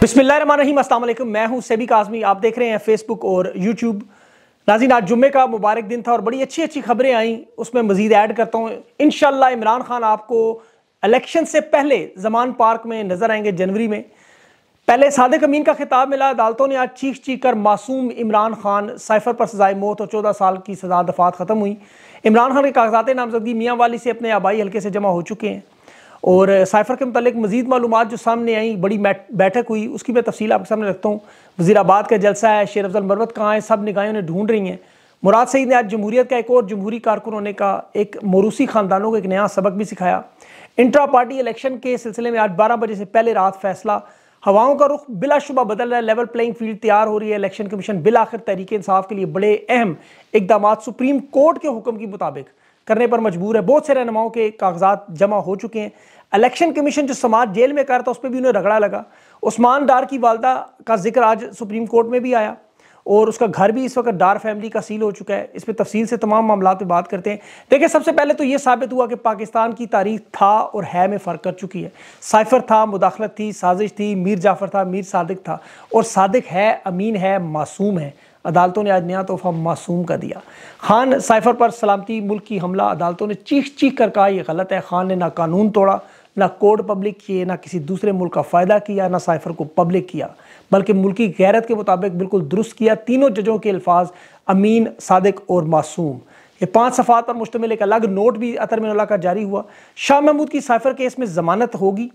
बिस्मिल्लाम असल मैं हूं सेबी काजमी आप देख रहे हैं फेसबुक और यूट्यूब नाजीन आज जुम्मे का मुबारक दिन था और बड़ी अच्छी अच्छी खबरें आईं उसमें मजीद ऐड करता हूँ इन इमरान खान आपको इलेक्शन से पहले जमान पार्क में नजर आएंगे जनवरी में पहले सादक अमीन का खिताब मिला अदालतों ने आज चीख चीख कर मासूम इमरान खान साइफर पर सजाए मौत और चौदह साल की सजा दफात ख़त्म हुई इमरान खान के कागजात नामजदगी मियाँ वाली से अपने आबाई हल्के से जमा हो चुके हैं और साइफर के मतलब मजीद मालूम जो सामने आई बड़ी बैठक हुई उसकी मैं तफसील आपके सामने रखता हूँ वजीराबाद का जलसा है शेर अफजल मरवत कहाँ है सब निगाहें उन्हें ढूंढ रही हैं मुराद सईद ने आज जमहूरियत का एक और जमहूरी कारकुन होने का एक मरूसी ख़ानदानों को एक नया सबक भी सिखाया इंट्रा पार्टी इलेक्शन के सिलसिले में आज बारह बजे से पहले रात फैसला हवाओं का रुख बिलाशुबा बदल रहा है लेवल प्लेइंग फील्ड तैयार हो रही है इलेक्शन कमीशन बिल आखिर तहरीक इंसाफ के लिए बड़े अहम इकदाम सुप्रीम कोर्ट के हुक्म के मुताबिक करने पर मजबूर है बहुत से रहनुमाओं के कागजात जमा हो चुके हैं इलेक्शन कमीशन जो समाज जेल में कर था उस पर भी उन्हें रगड़ा लगा उस्मान डार की वालदा का जिक्र आज सुप्रीम कोर्ट में भी आया और उसका घर भी इस वक्त डार फैमिली का सील हो चुका है इस पर तफसील से तमाम मामला पर बात करते हैं देखिए सबसे पहले तो ये साबित हुआ कि पाकिस्तान की तारीख था और है में फ़र्क कर चुकी है साइफर था मुदाखलत थी साजिश थी मीर जाफ़र था मीर सादिक था और सादिक है अमीन है मासूम है अदालतों ने आज नया तोहफा मासूम का दिया खान साइफर पर सलामती मुल्क की हमला अदालतों ने चीख चीख कर कहा यह गलत है खान ने ना कानून तोड़ा ना कोड पब्लिक किए ना किसी दूसरे मुल्क का फ़ायदा किया ना साइफर को पब्लिक किया बल्कि मुल्की गैरत के मुताबिक बिल्कुल दुरुस्त किया तीनों जजों के अल्फाज अमीन सादक और मासूम ये पांच सफात पर मुश्तमिल एक अलग नोट भी अतरमिनल्ला का जारी हुआ शाह महमूद की साइफर केस में जमानत होगी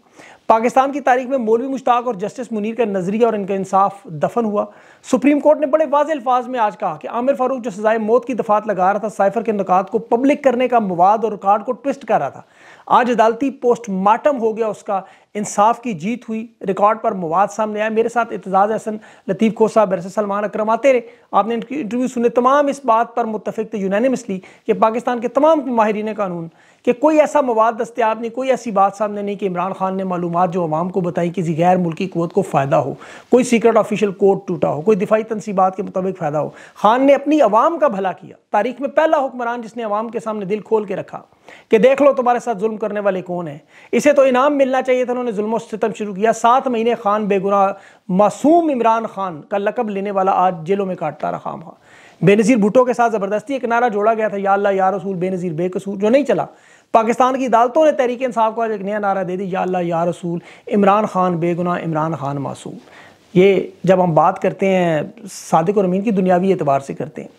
पाकिस्तान की तारीख में मौलवी मुश्ताक और जस्टिस मुनीर का नजरिया और इनका इंसाफ दफन हुआ सुप्रीम कोर्ट ने बड़े वाज अल्फाज में आज कहा कि आमिर फारूक जो सजाए मौत की दफात लगा रहा था साइफर के नकात को पब्लिक करने का मवाद और रिकॉर्ड को ट्विस्ट कर रहा था आज अदालती पोस्टमार्टम हो गया उसका इंसाफ की जीत हुई रिकॉर्ड पर मवाद सामने आया मेरे साथ एतजाज़ हसन लतीफ़ खोसा बरस सलमान अक्रम आते रहे आपने इंटरव्यू सुने तमाम इस बात पर मुतफ़ थे यूनानिमसली कि पाकिस्तान के तमाम माहरीन कानून कि कोई ऐसा मवाद दस्तियाब नहीं कोई ऐसी बात सामने नहीं कि इमरान खान ने मालूम जो अवाम को बताई किसी गैर मुल्की क़वत को फ़ायदा हो कोई सीक्रेट ऑफिशियल कोर्ट टूटा हो कोई दिफाई तनसीबात के मुताबिक फ़ायदा हो खान ने अपनी आवाम का भला किया तारीख में पहला हुक्मरान जिसने अवाम के सामने दिल खोल के रखा कि देख लो तुम्हारे साथ जुल्म करने वाले कौन है इसे तो इनाम मिलना चाहिए था उन्होंने जुल्म शुरू किया सात महीने खान बेगुना मासूम इमरान खान का लकब लेने वाला आज जेलों में काटता रहा खाम बेनज़ीर भुटो के साथ ज़बरदस्ती एक नारा जोड़ा गया था या अल्लाह या रसूल बेनज़ीर बेकसूर जो नहीं चला पाकिस्तान की अदालतों ने तहरीक इंसाफ का एक नया नारा दे दी या अल्लाह या रसूल इमरान खान बेगुना इमरान खान मासूम ये जब हम बात करते हैं सादिक और अमीन की दुनियावी एतबार से करते हैं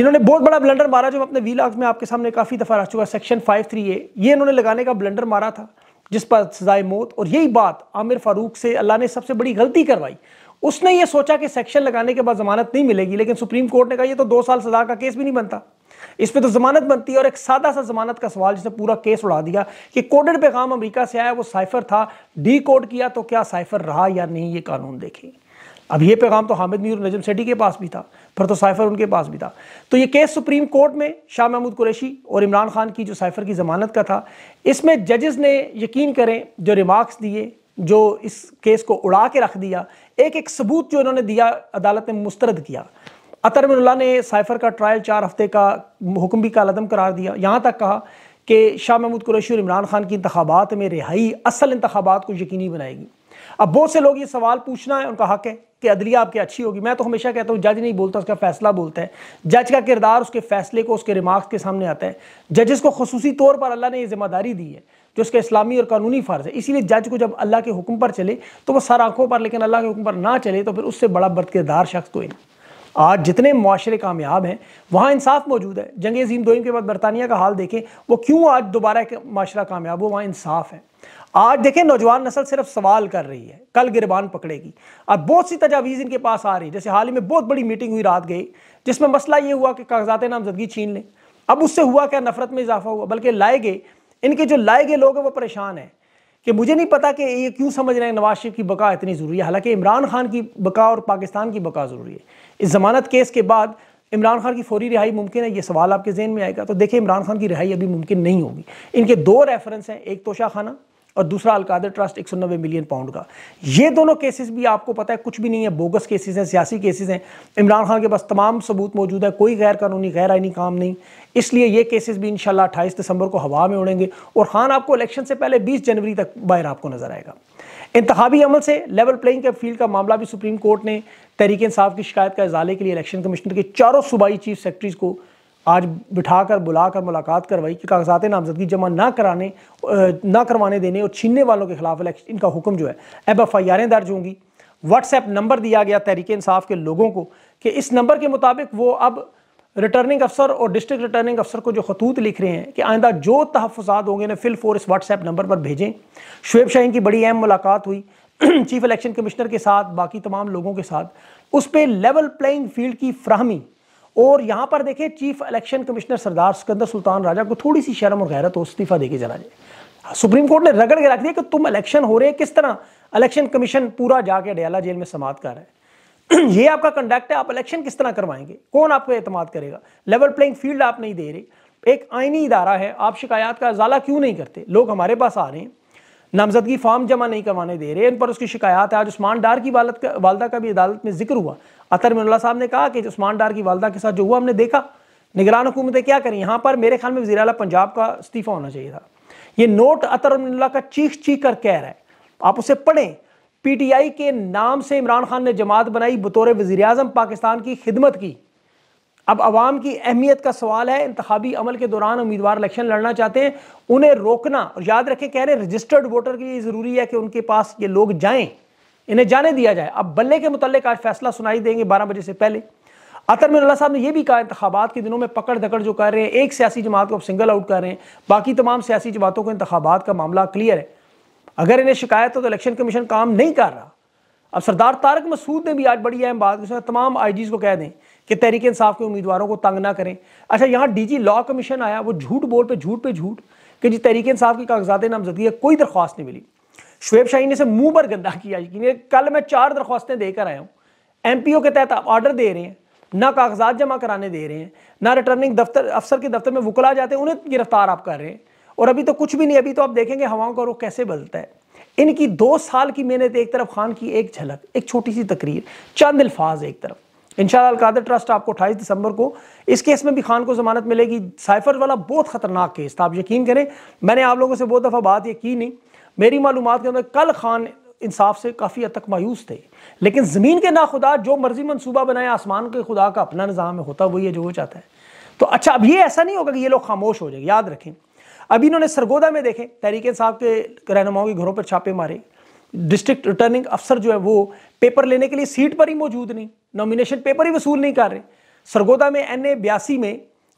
इन्होंने बहुत बड़ा ब्लंडर मारा जो अपने वी में आपके सामने काफ़ी दफ़ा रह चुका सेक्शन फाइव थ्री ए ये इन्होंने लगाने का ब्लंडर मारा था जिस पर सजाए मौत और यही बात आमिर फारूक से अल्लाह ने सबसे बड़ी गलती करवाई उसने ये सोचा कि सेक्शन लगाने के बाद जमानत नहीं मिलेगी लेकिन सुप्रीम कोर्ट ने कहा ये तो दो साल सजा का केस भी नहीं बनता इस पर तो जमानत बनती है और एक सादा सा जमानत का सवाल जिसने पूरा केस उड़ा दिया कि कोडेड पैगाम अमरीका से आया वो साइफर था डी कोड किया तो क्या साइफर रहा या नहीं ये कानून देखें अब ये पैगाम तो हामिद मीर नजम सेठी के पास भी था पर तो साइफर उनके पास भी था तो ये केस सुप्रीम कोर्ट में शाह महमूद कुरैशी और इमरान खान की जो साइफर की जमानत का था इसमें जजेस ने यकीन करें जो रिमार्क्स दिए जो इस केस को उड़ा के रख दिया एक एक सबूत जो इन्होंने दिया अदालत ने मुस्तरद किया अतर मिनल्ला ने साइफर का ट्रायल चार हफ्ते का हुक्म भी कालदम करार दिया यहाँ तक कहा कि शाह महमूद कुरैशी और इमरान खान की इंतबात में रिहाई असल इंतबात को यकीनी बनाएगी अब बहुत से लोग ये सवाल पूछना है उनका हक है कि अदलिया आपकी अच्छी होगी मैं तो हमेशा कहता हूँ जज नहीं बोलता उसका फैसला बोलता है जज का किरदार उसके फैसले को उसके रिमार्क्स के सामने आता है जजेस को खसूसी तौर पर अल्लाह ने यह जिम्मेदारी दी है जो उसका इस्लामी और कानूनी फ़र्ज़ है इसीलिए जज को जब अल्लाह के हुक्म पर चले तो वह सर आंखों पर लेकिन अल्लाह के हुक्म पर ना चले तो फिर उससे बड़ा बद किरदार शख्स कोई नहीं आज जितने माशरे कामयाब हैं वहाँ इंसाफ मौजूद है जंग अजीम दोम के बाद बरतानिया का हाल देखें वो क्यों आज दोबारा एक माशरा कामयाब हो वहाँ इंसाफ है आज देखें नौजवान नस्ल सिर्फ सवाल कर रही है कल गिरबान पकड़ेगी अब बहुत सी तजावीज़ इनके पास आ रही है जैसे हाल ही में बहुत बड़ी मीटिंग हुई रात गई जिसमें मसला ये हुआ कि कागजात नामजदगी छीन लें अब उससे हुआ क्या नफरत में इजाफा हुआ बल्कि लाए गए इनके जो लाए गए लोग हैं वो परेशान हैं कि मुझे नहीं पता कि ये क्यों समझ रहे हैं नवाज शरीफ की बका इतनी ज़रूरी है हालांकि इमरान खान की बका और पाकिस्तान की बका ज़रूरी है इस जमानत केस के बाद इमरान खान की फौरी रिहाई मुमकिन है ये सवाल आपके जहन में आएगा तो देखिए इमरान खान की रिहाई अभी मुमकिन नहीं होगी इनके दो रेफरेंस हैं एक तोशा खाना और दूसरा अलकादर ट्रस्ट एक मिलियन पाउंड का ये दोनों केसेस भी आपको पता है कुछ भी नहीं है बोगस केसेस हैं सियासी केसेस हैं इमरान खान के पास तमाम सबूत मौजूद है कोई गैर कानूनी गैर आइनी काम नहीं इसलिए ये केसेस भी इंशाल्लाह अट्ठाईस दिसंबर को हवा में उड़ेंगे और खान आपको इलेक्शन से पहले बीस जनवरी तक बाहर आपको नजर आएगा इंतबी अमल से लेवल प्लेइंग के फील्ड का मामला भी सुप्रीम कोर्ट ने तहरीक इंसाफ की शिकायत का इजाले के लिए इलेक्शन कमिश्नर के चारों सूबाई चीफ सेक्रेटरीज को आज बिठा कर बुला कर मुलाकात करवाई कि कागजात नामजदगी जमा ना कराने ना करवाने देने और छीनने वालों के खिलाफ इलेक्शन इनका हुक्म जो है अब एफ आई आरें दर्ज होंगी व्हाट्सएप नंबर दिया गया तहरीक इंसाफ के लोगों को कि इस नंबर के मुताबिक वो अब रिटर्निंग अफसर और डिस्ट्रिक्ट रिटर्निंग अफसर को जो खतूत लिख रहे हैं कि आइंदा जो तहफ़ात होंगे ना फिल फोर इस व्हाट्सएप नंबर पर भेजें शुएब शाहीन की बड़ी अहम मुलाकात हुई चीफ इलेक्शन कमिश्नर के साथ बाकी तमाम लोगों के साथ उस पर लेवल प्लेइंग फील्ड की फ्राहमी और यहाँ पर देखें chief election commissioner Sardar Sikandar Sultan Raja को थोड़ी सी शर्म और गैरत हो इस्तीफा देके जाना चाहिए सुप्रीम कोर्ट ने रगड़ के रख दिया कि तुम इलेक्शन हो रहे किस तरह इलेक्शन कमीशन पूरा जाके अडयाला जेल में समाप्त कर रहा है ये आपका कंडक्ट है आप इलेक्शन किस तरह करवाएंगे कौन आपको एतमाद करेगा लेवल प्लेइंग फील्ड आप नहीं दे रहे एक आइनी इदारा है आप शिकायत का अजाला क्यों नहीं करते लोग हमारे पास आ रहे हैं नामजदगी फॉर्म जमा नहीं करवाने दे रहे इन पर उसकी शिकायत है आज उस्मान डार की वालद का वालदा का भी अदालत में जिक्र हुआ अतर मिनल्ला साहब ने कहा कि उस्मान डार की वालदा के साथ जो हुआ हमने देखा निगरान हुकूमतें क्या करें यहाँ पर मेरे ख्याल में वजी अला पंजाब का इस्तीफ़ा होना चाहिए था ये नोट अतर मिनल्ला का चीख चीख कर कह रहा है आप उसे पढ़ें आई के नाम से इमरान खान ने जमात बनाई बतौर वजी अजम पाकिस्तान की खिदमत की अब आवाम की अहमियत का सवाल है इंतबी अमल के दौरान उम्मीदवार इलेक्शन लड़ना चाहते हैं उन्हें रोकना और याद रखें कह रहे रजिस्टर्ड वोटर के लिए ज़रूरी है कि उनके पास ये लोग जाएं इन्हें जाने दिया जाए अब बल्ले के मुतल आज फैसला सुनाई देंगे बारह बजे से पहले अतर मिन साहब ने यह भी कहा इंतबात के दिनों में पकड़ धकड़ जो कर रहे हैं एक सियासी जमात को अब सिंगल आउट कर रहे हैं बाकी तमाम सियासी जमातों को इंतबात का मामला क्लियर है अगर इन्हें शिकायत हो तो इलेक्शन कमीशन काम नहीं कर रहा अब सरदार तारक मसूद ने भी आज बड़ी अहम बात तमाम आई को कह दें कि तहरीक इंसाफ के उम्मीदवारों को तंग ना करें अच्छा यहाँ डी जी लॉ कमीशन आया वो झूठ बोल पे झूठ पे झूठ कि जी तहरीक इंसाफ की कागजात नामजदगी है कोई दरख्वास्त नहीं मिली शुएब शाही ने से मुंह पर गंदा किया कल मैं चार दरख्वास्तें देकर आया हूँ एम पी ओ के तहत आप ऑर्डर दे रहे हैं ना कागजात जमा कराने दे रहे हैं ना रिटर्निंग दफ्तर अफसर के दफ्तर में वकला जाते हैं उन्हें गिरफ्तार आप कर रहे हैं और अभी तो कुछ भी नहीं अभी तो आप देखेंगे हवाओं का रुख कैसे बदलता है इनकी दो साल की मेहनत एक तरफ खान की एक झलक एक छोटी सी तकरीर चंद अल्फाज एक तरफ इंशाल्लाह अलकादर ट्रस्ट आपको अठाईस दिसंबर को इस केस में भी खान को जमानत मिलेगी साइफर वाला बहुत ख़तरनाक केस था आप यकीन करें मैंने आप लोगों से बहुत दफ़ा बात ये की नहीं मेरी मालूम के अंदर कल खान इंसाफ से काफ़ी हद तक मायूस थे लेकिन ज़मीन के ना खुदा जो मर्जी मनसूबा बनाए आसमान के खुदा का अपना निज़ाम होता वही है जो वो चाहता है तो अच्छा अब ये ऐसा नहीं होगा कि ये लोग खामोश हो जाएंगे याद रखें अभी इन्होंने सरगोदा में देखे तहरीक साहब के रहनुमाओं के घरों पर छापे मारे डिस्ट्रिक्ट रिटर्निंग अफसर जो है वो पेपर लेने के लिए सीट पर ही मौजूद नहीं नॉमिनेशन पेपर ही वसूल नहीं कर रहे सरगोदा में एन ए बयासी में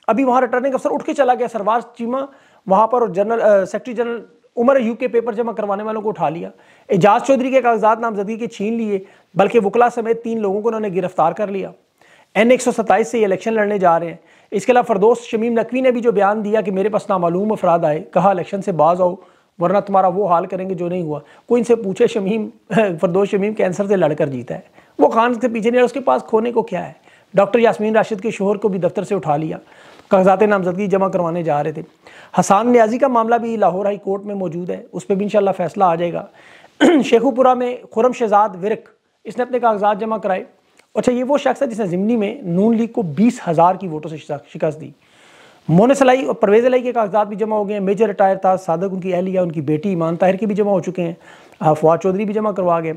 अभी वहाँ रिटर्निंग अफसर उठ के चला गया सरवाज चीमा वहाँ पर जनरल सेक्रेटरी जनरल उमर यू के पेपर जमा करवाने वालों को उठा लिया एजाज चौधरी के कागजात नामजदगी के छीन लिए बल्कि वकला समेत तीन लोगों को उन्होंने गिरफ्तार कर लिया एन एक सौ सत्ताईस से इलेक्शन लड़ने जा रहे हैं इसके अलावा फरदोस शमीम नकवी ने भी जो बयान दिया कि मेरे पास नामालूम अफराद आए कहा इलेक्शन से बाज आओ वरना तुम्हारा वो हाल करेंगे जो नहीं हुआ कोई इनसे पूछे शमीम फरदोश शमीम कैंसर से लड़कर जीता है वो खान से पीछे नहीं उसके पास खोने को क्या है डॉक्टर यासमीन राशिद के शोहर को भी दफ्तर से उठा लिया कागजात नामजदगी जमा करवाने जा रहे थे हसान न्याजी का मामला भी लाहौर हाई कोर्ट में मौजूद है उस पर भी इन फैसला आ जाएगा शेखुपुरा में खुरम शहजाद विरक इसने अपने कागजात जमा कराए अच्छा ये वो शख्स है जिसने ज़िमनी में नून लीग को बीस हज़ार की वोटों से शिकस्त दी सलाई और परवेज़ अलाई के कागजात भी जमा हो गए हैं मेजर रिटायर था सादक उनकी अहलिया उनकी बेटी ईमान ताहिर की भी जमा हो चुके हैं फवाद चौधरी भी जमा करवा गए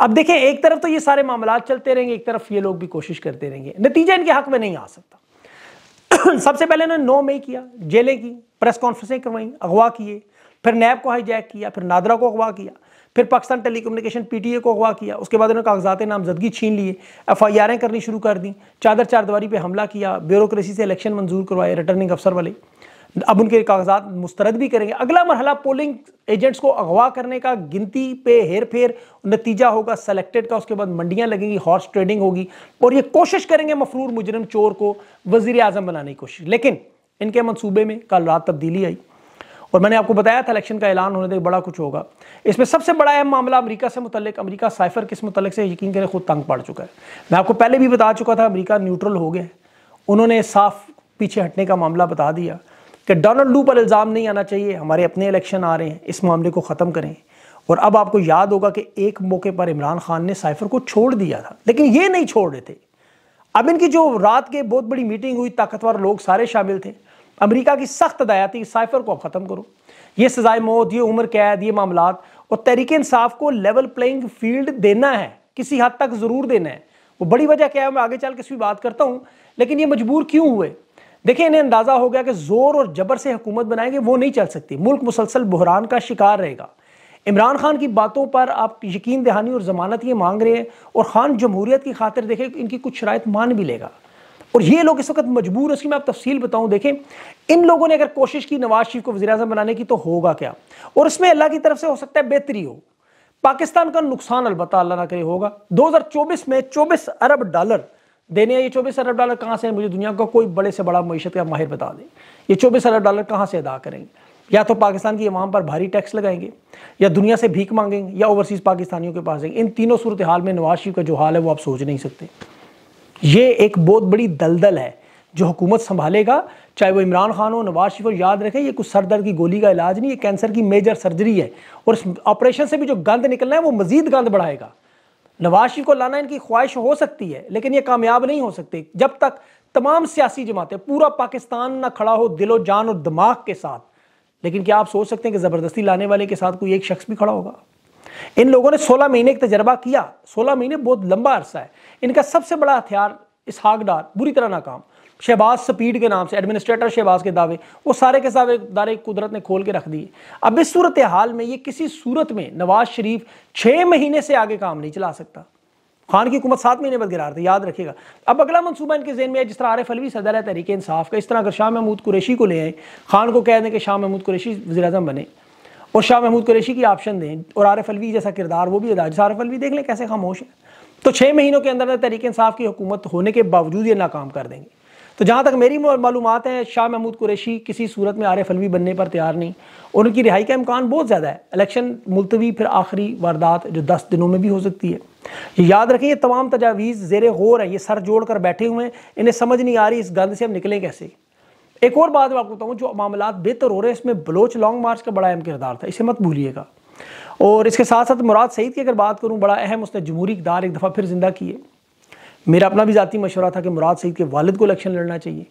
अब देखें एक तरफ तो ये सारे मामला चलते रहेंगे एक तरफ ये लोग भी कोशिश करते रहेंगे नतीजा इनके हक में नहीं आ सकता सबसे पहले इन्होंने नौ मई किया जेलें की प्रेस कॉन्फ्रेंसें करवाई अगवा किए फिर नैब को हाईजैक किया फिर नादरा को अगवा किया फिर पाकिस्तान टेलीकम्युनिकेशन पीटीए को अगवा किया उसके बाद उन्होंने कागजात नामजदगी छीन लिए एफ आई आरें करनी शुरू कर दी चादर चारदवारी पर हमला किया ब्यूरोक्रेसी से इलेक्शन मंजूर करवाए रिटर्निंग अफसर वाले अब उनके कागजात मुस्तरद भी करेंगे अगला मरहला पोलिंग एजेंट्स को अगवा करने का गिनती पे हेर फेर नतीजा होगा सेलेक्टेड का उसके बाद मंडियां लगेंगी हॉर्स ट्रेडिंग होगी और ये कोशिश करेंगे मफरूर मुजरम चोर को वजीर आजम बनाने की कोशिश लेकिन इनके मनसूबे में कल रात तब्दीली आई और मैंने आपको बताया था इलेक्शन का ऐलान होने तक बड़ा कुछ होगा इसमें सबसे बड़ा अहम मामला अमरीका से मुतलक अमरीका साइफर किस मुतल से यकीन करें खुद तंग पड़ चुका है मैं आपको पहले भी बता चुका था अमरीका न्यूट्रल हो गए उन्होंने साफ पीछे हटने का मामला बता दिया कि डोनाल्ड लू पर इल्ज़ाम नहीं आना चाहिए हमारे अपने इलेक्शन आ रहे हैं इस मामले को ख़त्म करें और अब आपको याद होगा कि एक मौके पर इमरान खान ने साइफर को छोड़ दिया था लेकिन ये नहीं छोड़ रहे थे अब इनकी जो रात के बहुत बड़ी मीटिंग हुई ताकतवर लोग सारे शामिल थे अमरीका की सख्त हदायत है साइफर को आप ख़त्म करो ये सजाए मौत ये उम्र कैद ये मामला और तहरीक इंसाफ को लेवल प्लेइंग फील्ड देना है किसी हद तक ज़रूर देना है वो बड़ी वजह क्या है मैं आगे चल के भी बात करता हूँ लेकिन ये मजबूर क्यों हुए देखिए इन्हें अंदाज़ा हो गया कि ज़ोर और जबर से हुकूमत बनाएंगे वो नहीं चल सकती मुल्क मुसलसल बहरान का शिकार रहेगा इमरान खान की बातों पर आप यकीन दहानी और ज़मानत ये मांग रहे हैं और खान जमहूरियत की खातिर देखें इनकी कुछ शरात मान भी लेगा और ये लोग इस वक्त मजबूर हैं उसकी मैं आप तफसील बताऊं देखें इन लोगों ने अगर कोशिश की नवाज शरीफ को वजी अजम बनाने की तो होगा क्या और उसमें अल्लाह की तरफ से हो सकता है बेहतरी हो पाकिस्तान का नुकसान अलबत् अल्लाह ना करे होगा 2024 में 24 अरब डॉलर देने ये 24 अरब डॉलर कहाँ से मुझे दुनिया का कोई बड़े से बड़ा मीशत का माहिर बता दें ये 24 अरब डॉलर कहाँ से अदा करेंगे या तो पाकिस्तान की इमाम पर भारी टैक्स लगाएंगे या दुनिया से भीख मांगेंगे या ओवरसीज़ पाकिस्तानियों के पास जाएंगे इन तीनों सूरत हाल में नवाज शरीफ का जो हाल है वो आप सोच नहीं सकते ये एक बहुत बड़ी दलदल है जो हुकूमत संभालेगा चाहे वो इमरान खान हो नवाज शरीफ हो याद रखें ये कुछ सर दर्द की गोली का इलाज नहीं ये कैंसर की मेजर सर्जरी है और इस ऑपरेशन से भी जो गंद निकलना है वो मजीद गंद बढ़ाएगा नवाज शरीफ को लाना इनकी ख्वाहिश हो सकती है लेकिन ये कामयाब नहीं हो सकती जब तक तमाम सियासी जमातें पूरा पाकिस्तान ना खड़ा हो दिलो जान और दिमाग के साथ लेकिन क्या आप सोच सकते हैं कि ज़बरदस्ती लाने वाले के साथ कोई एक शख्स भी खड़ा होगा इन लोगों ने 16 महीने का तजर्बा किया 16 महीने बहुत लंबा अरसा है इनका सबसे बड़ा हथियार इस हाकडार बुरी तरह नाकाम शहबाज स्पीड के नाम से एडमिनिस्ट्रेटर शहबाज के दावे वो सारे के सारे दारे कुदरत ने खोल के रख दिए अब इस सूरत हाल में ये किसी सूरत में नवाज शरीफ छः महीने से आगे काम नहीं चला सकता खान की हुकूमत सात महीने बाद गिरार थी याद रखिएगा अब अगला मनसूबा इनके जेन में है जिस तरह आरिफ अलवी सदर है तहरीक इंसाफ का इस तरह अगर शाह महमूद कुरेशी को ले आए खान को कह दें कि शाह महमूद कुरेशी वजी बने और शाह महमूद कुरेशी की ऑप्शन दें और आरफ अलवी जैसा किरदार वो भी अदा जैसा आरफ अलवी देख लें कैसे खामोश है तो छः महीनों के अंदर तरीके इंसाफ की हुकूमत होने के बावजूद ये नाकाम कर देंगे तो जहाँ तक मेरी मालूम है शाह महमूद कुरेशी किसी सूरत में आरफ अलवी बनने पर तैयार नहीं और उनकी रिहाई का इम्कान बहुत ज़्यादा है इलेक्शन मुलतवी फिर आखिरी वारदात जो दस दिनों में भी हो सकती है ये याद रखें ये तमाम तजावीज़ जेर गौर है ये सर जोड़ कर बैठे हुए हैं इन्हें समझ नहीं आ रही इस गंद से हम निकलें कैसे एक और बात मैं आपको बताऊँ जो मामला बेहतर हो रहे हैं इसमें बलोच लॉन्ग मार्च का बड़ा अहम किरदार था इसे मत भूलिएगा और इसके साथ साथ मुराद सईद की अगर बात करूँ बड़ा अहम उसने जमहूरी इकदार एक दफ़ा फिर ज़िंदा किए मेरा अपना भी ज़ाती मशवरा था कि मुराद सईद के वालद को इलेक्शन लड़ना चाहिए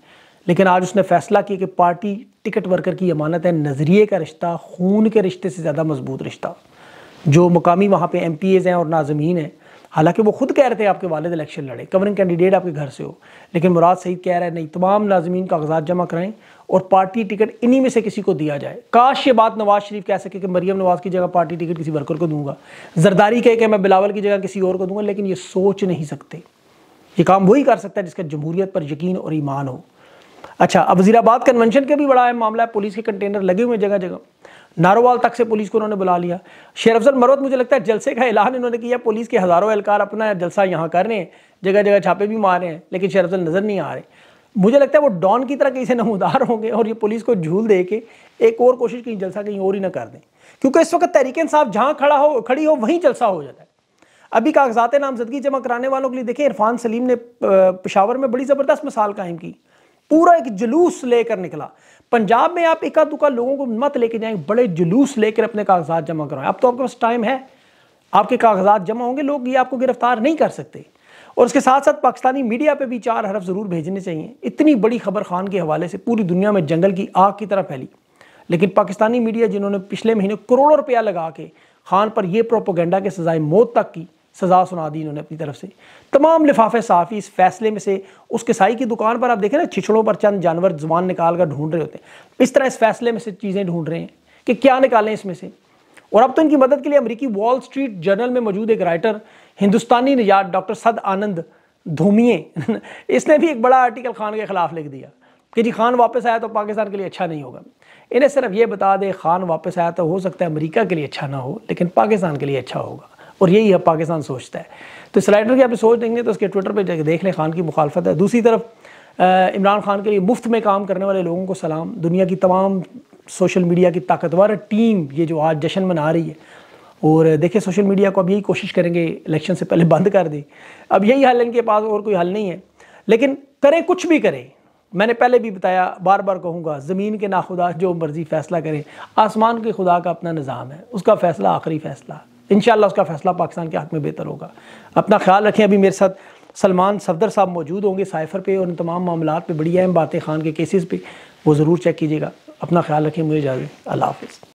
लेकिन आज उसने फैसला किया कि पार्टी टिकट वर्कर की अमानत है नज़रिए का रिश्ता खून के रिश्ते से ज़्यादा मजबूत रिश्ता जो मुकामी वहाँ पर एम हैं और नाजमीन हैं हालांकि वो खुद कह रहे थे आपके वालद इलेक्शन लड़े कवरिंग कैंडिडेट आपके घर से हो लेकिन मुराद सईद कह रहा है नहीं तमाम नाजमीन कागजात जमा कराएं और पार्टी टिकट इन्हीं में से किसी को दिया जाए काश ये बात नवाज शरीफ कह सके कि मरियम नवाज की जगह पार्टी टिकट किसी वर्कर को दूंगा जरदारी कहे कि मैं बिलावल की जगह किसी और को दूंगा लेकिन ये सोच नहीं सकते ये काम वही कर सकता है जिसका जमहूरियत पर यकीन और ईमान हो अच्छा अब वजीराबाद कन्वेंशन का भी बड़ा अहम मामला है पुलिस के कंटेनर लगे हुए जगह जगह नारोवाल तक से पुलिस को उन्होंने बुला लिया शेर अफजल मरवत मुझे लगता है जलसे का ऐलान इन्होंने किया पुलिस के हज़ारों एहलकार अपना जलसा यहाँ कर रहे हैं जगह जगह छापे भी मार रहे हैं लेकिन शेर अफजल नज़र नहीं आ रहे मुझे लगता है वो डॉन की तरह कहीं से नमोदार होंगे और ये पुलिस को झूल दे के एक और कोशिश कहीं जलसा कहीं और ही ना कर दें क्योंकि इस वक्त तहरीक साहब जहाँ खड़ा हो खड़ी हो वहीं जलसा हो जाता है अभी कागजात नामजदगी जमा कराने वालों के लिए देखें इरफान सलीम ने पेशावर में बड़ी ज़बरदस्त मिसाल कायम की पूरा एक जुलूस लेकर निकला पंजाब में आप इक्का दुक्का लोगों को मत लेके जाएंगे बड़े जुलूस लेकर अपने कागजात जमा कराएं अब तो आपके पास टाइम है आपके कागजात जमा होंगे लोग ये आपको गिरफ्तार नहीं कर सकते और उसके साथ साथ पाकिस्तानी मीडिया पे भी चार हरफ ज़रूर भेजने चाहिए इतनी बड़ी खबर खान के हवाले से पूरी दुनिया में जंगल की आग की तरह फैली लेकिन पाकिस्तानी मीडिया जिन्होंने पिछले महीने करोड़ों रुपया लगा के खान पर यह प्रोपोगेंडा के सजाए मौत तक की सज़ा सुना दी इन्होंने अपनी तरफ से तमाम लिफाफे साफ़ी इस फैसले में से उस किसाई की दुकान पर आप देखें ना छिछड़ों पर चंद जानवर जुबान निकाल कर ढूंढ रहे होते हैं इस तरह इस फैसले में से चीज़ें ढूंढ रहे हैं कि क्या निकालें इसमें से और अब तो इनकी मदद के लिए अमरीकी वॉल स्ट्रीट जर्नल में मौजूद एक राइटर हिंदुस्तानी निजात डॉक्टर सद आनंद धूमिए इसने भी एक बड़ा आर्टिकल खान के ख़िलाफ़ लिख दिया कि जी खान वापस आया तो पाकिस्तान के लिए अच्छा नहीं होगा इन्हें सिर्फ ये बता दे खान वापस आया तो हो सकता है अमेरिका के लिए अच्छा ना हो लेकिन पाकिस्तान के लिए अच्छा होगा और यही अब पाकिस्तान सोचता है तो इस राइटर की आप सोच देंगे तो उसके ट्विटर पर देख लें खान की मुखालफत है दूसरी तरफ इमरान खान के लिए मुफ्त में काम करने वाले लोगों को सलाम दुनिया की तमाम सोशल मीडिया की ताकतवर टीम ये जो आज जश्न मना रही है और देखिए सोशल मीडिया को अब यही कोशिश करेंगे इलेक्शन से पहले बंद कर दें अब यही हल इनके पास और कोई हल नहीं है लेकिन करें कुछ भी करें मैंने पहले भी बताया बार बार कहूँगा ज़मीन के नाखुदा जो मर्ज़ी फ़ैसला करें आसमान के खुदा का अपना निज़ाम है उसका फ़ैसला आखिरी फ़ैसला इन उसका फैसला पाकिस्तान के हक में बेहतर होगा अपना ख्याल रखें अभी मेरे साथ सलमान सफदर साहब मौजूद होंगे साइफर पे और इन तमाम मामला पे बड़ी अहम बातें खान के केसेस पे वो ज़रूर चेक कीजिएगा अपना ख्याल रखें मुझे इजाज़त अल्लाह हाफिज़